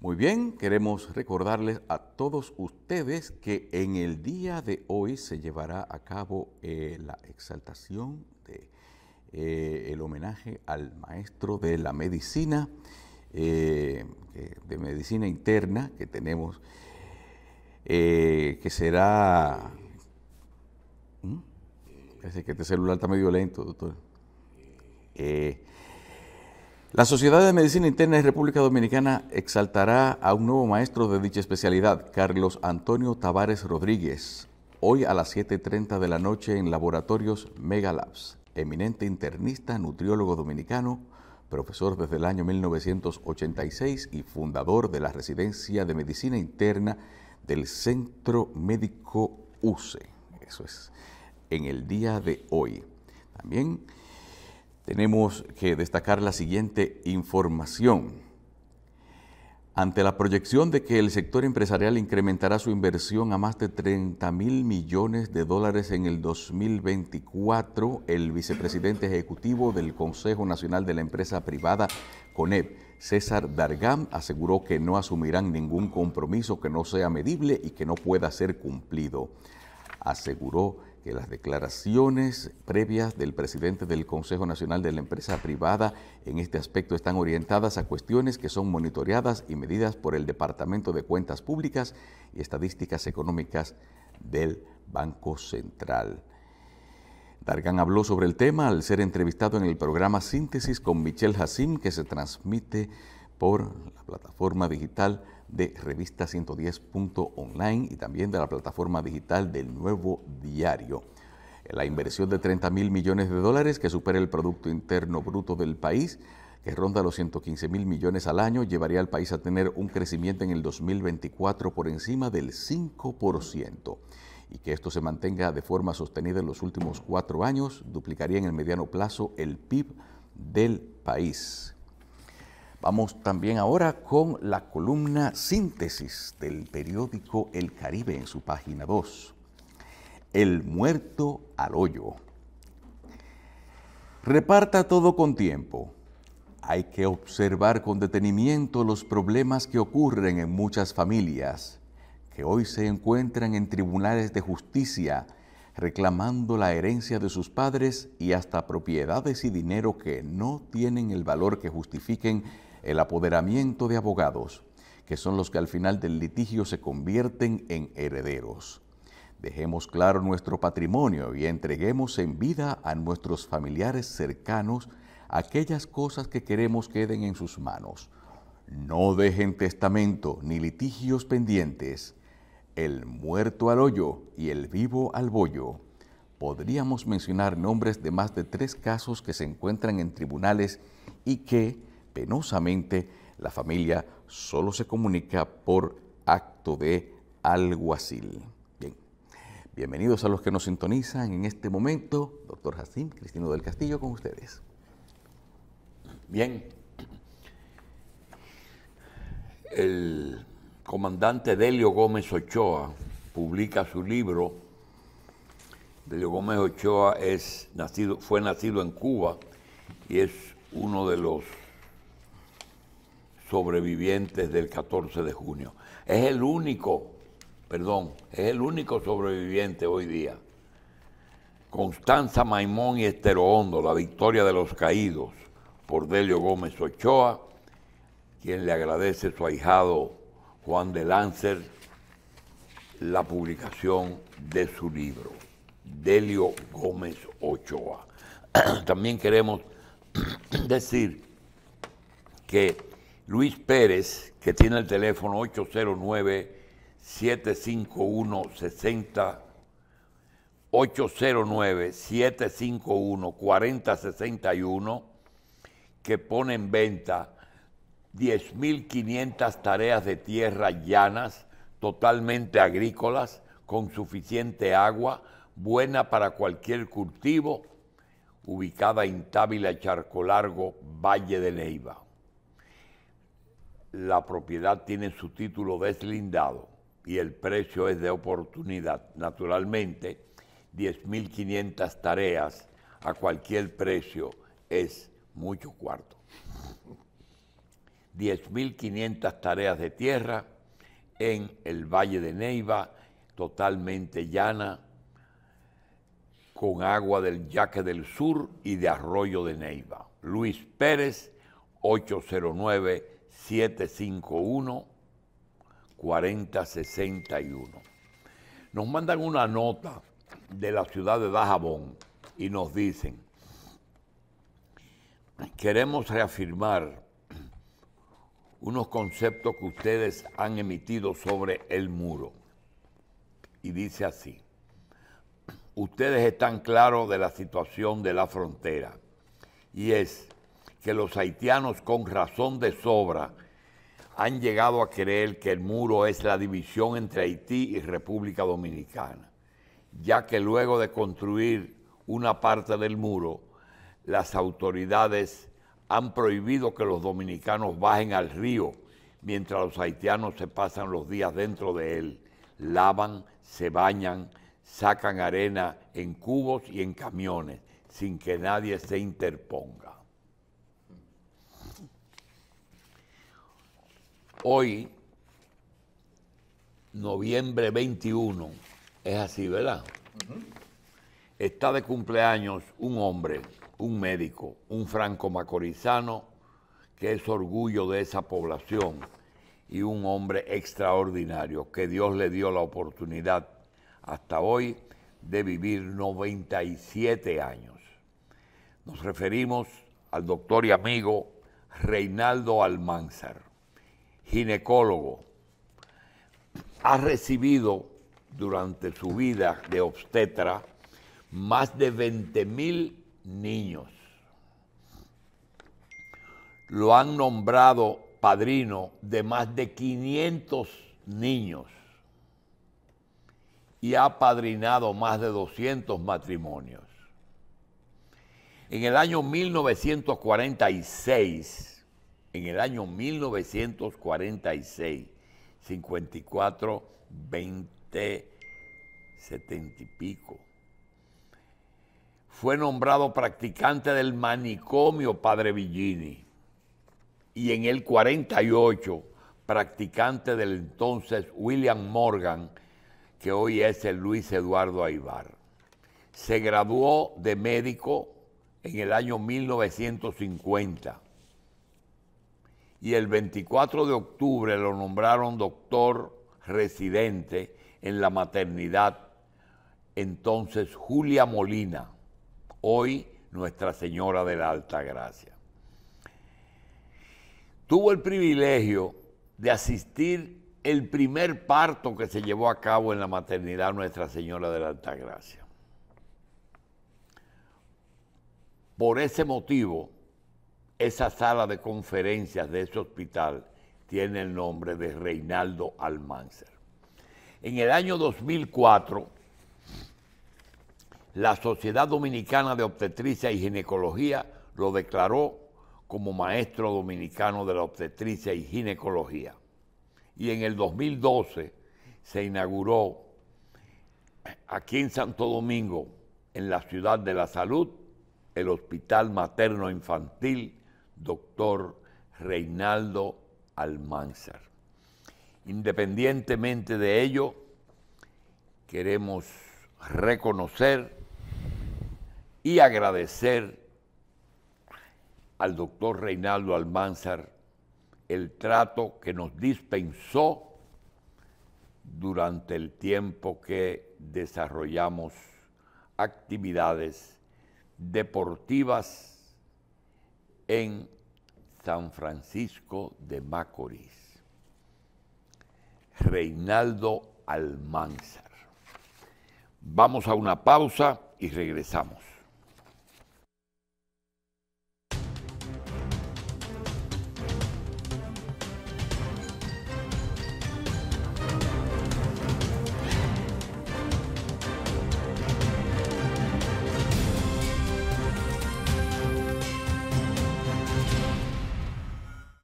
Muy bien, queremos recordarles a todos ustedes que en el día de hoy se llevará a cabo eh, la exaltación de eh, el homenaje al maestro de la medicina, eh, de medicina interna que tenemos, que será. ¿Mm? Parece que este celular está medio lento, doctor. La Sociedad de Medicina Interna de República Dominicana exaltará a un nuevo maestro de dicha especialidad, Carlos Antonio Tavares Rodríguez, hoy a las 7.30 de la noche en Laboratorios Megalabs, eminente internista, nutriólogo dominicano, profesor desde el año 1986 y fundador de la Residencia de Medicina Interna del Centro Médico UCE. Eso es, en el día de hoy. También tenemos que destacar la siguiente información. Ante la proyección de que el sector empresarial incrementará su inversión a más de 30 mil millones de dólares en el 2024, el vicepresidente ejecutivo del Consejo Nacional de la Empresa Privada, CONEP, César Dargam, aseguró que no asumirán ningún compromiso que no sea medible y que no pueda ser cumplido. Aseguró que las declaraciones previas del presidente del Consejo Nacional de la Empresa Privada en este aspecto están orientadas a cuestiones que son monitoreadas y medidas por el Departamento de Cuentas Públicas y Estadísticas Económicas del Banco Central. Dargan habló sobre el tema al ser entrevistado en el programa Síntesis con Michelle Hassim, que se transmite por la plataforma digital de Revista 110.online y también de la plataforma digital del Nuevo Diario. La inversión de 30 mil millones de dólares que supera el Producto Interno Bruto del país, que ronda los 115 mil millones al año, llevaría al país a tener un crecimiento en el 2024 por encima del 5%. Y que esto se mantenga de forma sostenida en los últimos cuatro años duplicaría en el mediano plazo el PIB del país. Vamos también ahora con la columna síntesis del periódico El Caribe en su página 2. El muerto al hoyo. Reparta todo con tiempo. Hay que observar con detenimiento los problemas que ocurren en muchas familias, que hoy se encuentran en tribunales de justicia reclamando la herencia de sus padres y hasta propiedades y dinero que no tienen el valor que justifiquen el apoderamiento de abogados, que son los que al final del litigio se convierten en herederos. Dejemos claro nuestro patrimonio y entreguemos en vida a nuestros familiares cercanos aquellas cosas que queremos queden en sus manos. No dejen testamento ni litigios pendientes el muerto al hoyo y el vivo al bollo. Podríamos mencionar nombres de más de tres casos que se encuentran en tribunales y que, penosamente, la familia solo se comunica por acto de alguacil. Bien, bienvenidos a los que nos sintonizan en este momento. Doctor Jacín, Cristino del Castillo, con ustedes. Bien. El comandante Delio Gómez Ochoa publica su libro. Delio Gómez Ochoa es nacido, fue nacido en Cuba y es uno de los sobrevivientes del 14 de junio. Es el único, perdón, es el único sobreviviente hoy día. Constanza Maimón y Estero Hondo, la victoria de los caídos por Delio Gómez Ochoa, quien le agradece su ahijado Juan de Lancer la publicación de su libro, Delio Gómez Ochoa. También queremos decir que Luis Pérez, que tiene el teléfono 809-751-60, 809-751-4061, que pone en venta 10.500 tareas de tierra llanas, totalmente agrícolas, con suficiente agua, buena para cualquier cultivo, ubicada en Távila, Charco Largo, Valle de Neiva. La propiedad tiene su título deslindado y el precio es de oportunidad. Naturalmente, 10.500 tareas a cualquier precio es mucho cuarto. 10.500 tareas de tierra en el Valle de Neiva, totalmente llana, con agua del Yaque del Sur y de Arroyo de Neiva. Luis Pérez, 809-751-4061. Nos mandan una nota de la ciudad de Dajabón y nos dicen, queremos reafirmar unos conceptos que ustedes han emitido sobre el muro. Y dice así, ustedes están claros de la situación de la frontera y es que los haitianos con razón de sobra han llegado a creer que el muro es la división entre Haití y República Dominicana, ya que luego de construir una parte del muro, las autoridades han prohibido que los dominicanos bajen al río mientras los haitianos se pasan los días dentro de él. Lavan, se bañan, sacan arena en cubos y en camiones sin que nadie se interponga. Hoy, noviembre 21, es así, ¿verdad? está de cumpleaños un hombre, un médico, un franco macorizano que es orgullo de esa población y un hombre extraordinario que Dios le dio la oportunidad hasta hoy de vivir 97 años. Nos referimos al doctor y amigo Reinaldo Almanzar, ginecólogo. Ha recibido durante su vida de obstetra más de 20 mil niños. Lo han nombrado padrino de más de 500 niños y ha padrinado más de 200 matrimonios. En el año 1946, en el año 1946, 54, 20, 70 y pico, fue nombrado practicante del manicomio Padre Villini y en el 48 practicante del entonces William Morgan, que hoy es el Luis Eduardo Aibar. Se graduó de médico en el año 1950 y el 24 de octubre lo nombraron doctor residente en la maternidad, entonces Julia Molina hoy Nuestra Señora de la Alta Gracia. Tuvo el privilegio de asistir el primer parto que se llevó a cabo en la maternidad Nuestra Señora de la Alta Gracia. Por ese motivo, esa sala de conferencias de ese hospital tiene el nombre de Reinaldo Almanzer. En el año 2004, la Sociedad Dominicana de Obstetricia y Ginecología lo declaró como maestro dominicano de la obstetricia y ginecología. Y en el 2012 se inauguró aquí en Santo Domingo, en la ciudad de la salud, el Hospital Materno Infantil Doctor Reinaldo Almanzar. Independientemente de ello, queremos reconocer y agradecer al doctor Reinaldo Almanzar el trato que nos dispensó durante el tiempo que desarrollamos actividades deportivas en San Francisco de Macorís. Reinaldo Almanzar. Vamos a una pausa y regresamos.